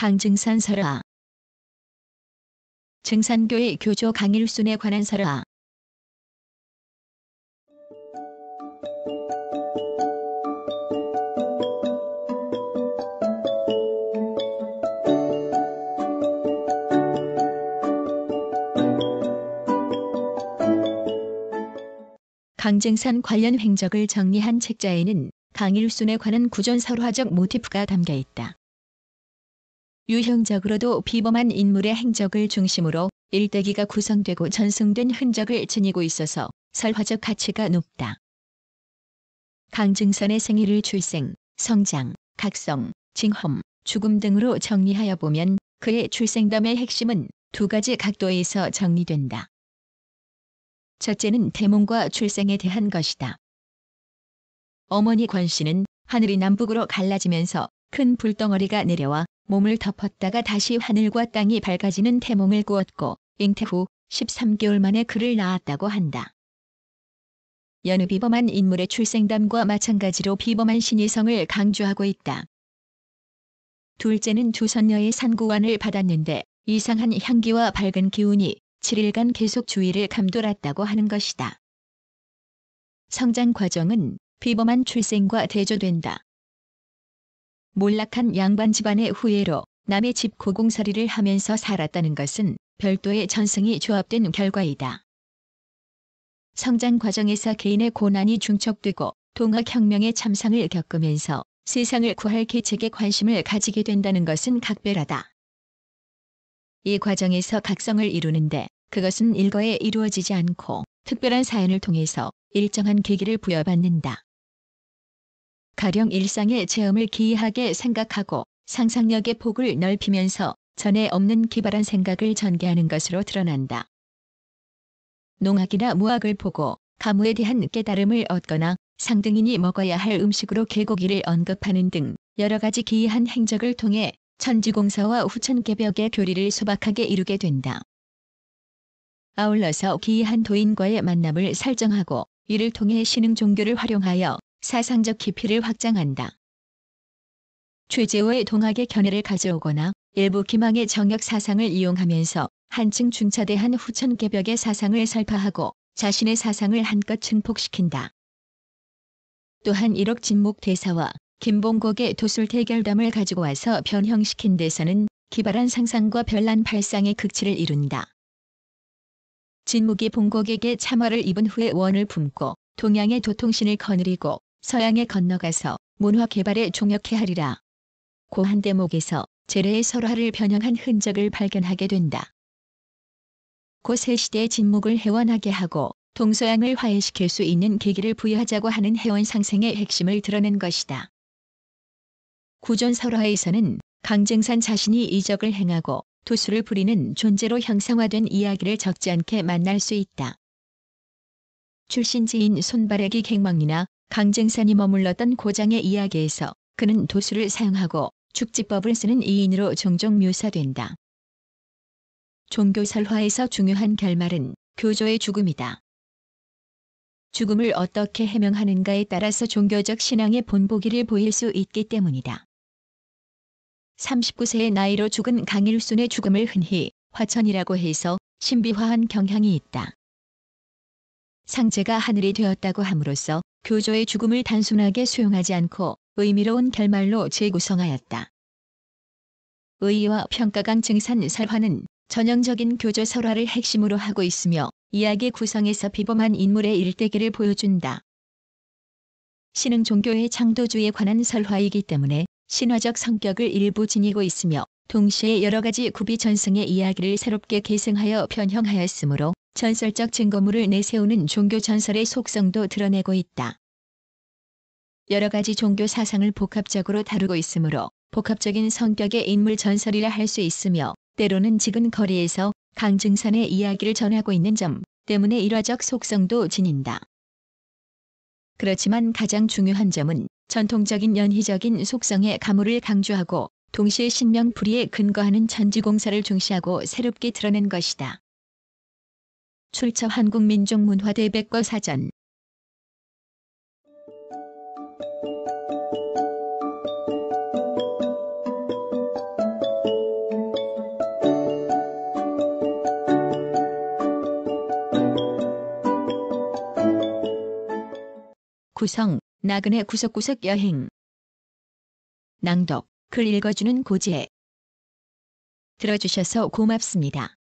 강증산 설화 증산교의 교조 강일순에 관한 설화 강증산 관련 행적을 정리한 책자에는 강일순에 관한 구전설화적 모티프가 담겨 있다. 유형적으로도 비범한 인물의 행적을 중심으로 일대기가 구성되고 전승된 흔적을 지니고 있어서 설화적 가치가 높다. 강증선의 생일을 출생, 성장, 각성, 징험, 죽음 등으로 정리하여 보면 그의 출생담의 핵심은 두 가지 각도에서 정리된다. 첫째는 대몽과 출생에 대한 것이다. 어머니 권 씨는 하늘이 남북으로 갈라지면서 큰 불덩어리가 내려와 몸을 덮었다가 다시 하늘과 땅이 밝아지는 태몽을 꾸었고 잉태 후 13개월 만에 그를 낳았다고 한다. 여느 비범한 인물의 출생담과 마찬가지로 비범한 신의성을 강조하고 있다. 둘째는 두선녀의 산구안을 받았는데 이상한 향기와 밝은 기운이 7일간 계속 주위를 감돌았다고 하는 것이다. 성장 과정은 비범한 출생과 대조된다. 몰락한 양반 집안의 후예로 남의 집 고공살이를 하면서 살았다는 것은 별도의 전승이 조합된 결과이다. 성장 과정에서 개인의 고난이 중첩되고 동학혁명의 참상을 겪으면서 세상을 구할 계책에 관심을 가지게 된다는 것은 각별하다. 이 과정에서 각성을 이루는데 그것은 일거에 이루어지지 않고 특별한 사연을 통해서 일정한 계기를 부여받는다. 가령 일상의 체험을 기이하게 생각하고 상상력의 폭을 넓히면서 전에 없는 기발한 생각을 전개하는 것으로 드러난다. 농악이나무악을 보고 가무에 대한 깨달음을 얻거나 상등인이 먹어야 할 음식으로 개고기를 언급하는 등 여러 가지 기이한 행적을 통해 천지공사와 후천개벽의 교리를 소박하게 이루게 된다. 아울러서 기이한 도인과의 만남을 설정하고 이를 통해 신흥 종교를 활용하여 사상적 깊이를 확장한다. 최재호의 동학의 견해를 가져오거나 일부 기망의 정역 사상을 이용하면서 한층 중차대한 후천 개벽의 사상을 설파하고 자신의 사상을 한껏 증폭시킨다. 또한 1억 진목 대사와 김봉곡의 도술 대결담을 가지고 와서 변형시킨 데서는 기발한 상상과 별난 발상의 극치를 이룬다. 진묵이 봉곡에게 참화를 입은 후에 원을 품고 동양의 도통신을 거느리고 서양에 건너가서 문화 개발에 종역해 하리라. 고한 대목에서 제례의 설화를 변형한 흔적을 발견하게 된다. 고세 시대의 진목을 해원하게 하고 동서양을 화해시킬 수 있는 계기를 부여하자고 하는 해원 상생의 핵심을 드러낸 것이다. 구전 설화에서는 강쟁산 자신이 이적을 행하고 투수를 부리는 존재로 형상화된 이야기를 적지 않게 만날 수 있다. 출신지인 손바래기 갱망이나 강쟁산이 머물렀던 고장의 이야기에서 그는 도수를 사용하고 축지법을 쓰는 이인으로 종종 묘사된다. 종교설화에서 중요한 결말은 교조의 죽음이다. 죽음을 어떻게 해명하는가에 따라서 종교적 신앙의 본보기를 보일 수 있기 때문이다. 39세의 나이로 죽은 강일순의 죽음을 흔히 화천이라고 해서 신비화한 경향이 있다. 상제가 하늘이 되었다고 함으로써 교조의 죽음을 단순하게 수용하지 않고 의미로운 결말로 재구성하였다. 의의와 평가강 증산 설화는 전형적인 교조 설화를 핵심으로 하고 있으며 이야기 구성에서 비범한 인물의 일대기를 보여준다. 신흥 종교의 창도주에 관한 설화이기 때문에 신화적 성격을 일부 지니고 있으며 동시에 여러 가지 구비 전승의 이야기를 새롭게 계승하여 변형하였으므로 전설적 증거물을 내세우는 종교 전설의 속성도 드러내고 있다. 여러 가지 종교 사상을 복합적으로 다루고 있으므로 복합적인 성격의 인물 전설이라 할 수 있으며 때로는 지금 거리에서 강증산의 이야기를 전하고 있는 점 때문에 일화적 속성도 지닌다. 그렇지만 가장 중요한 점은 전통적인 연희적인 속성의 가물을 강조하고 동시에 신명 불의에 근거하는 전지공사를 중시하고 새롭게 드러낸 것이다. 출처 한국민족문화대 백과사전 구성, 나그네 구석구석 여행 낭독 글 읽어주는 고지에 들어주셔서 고맙습니다.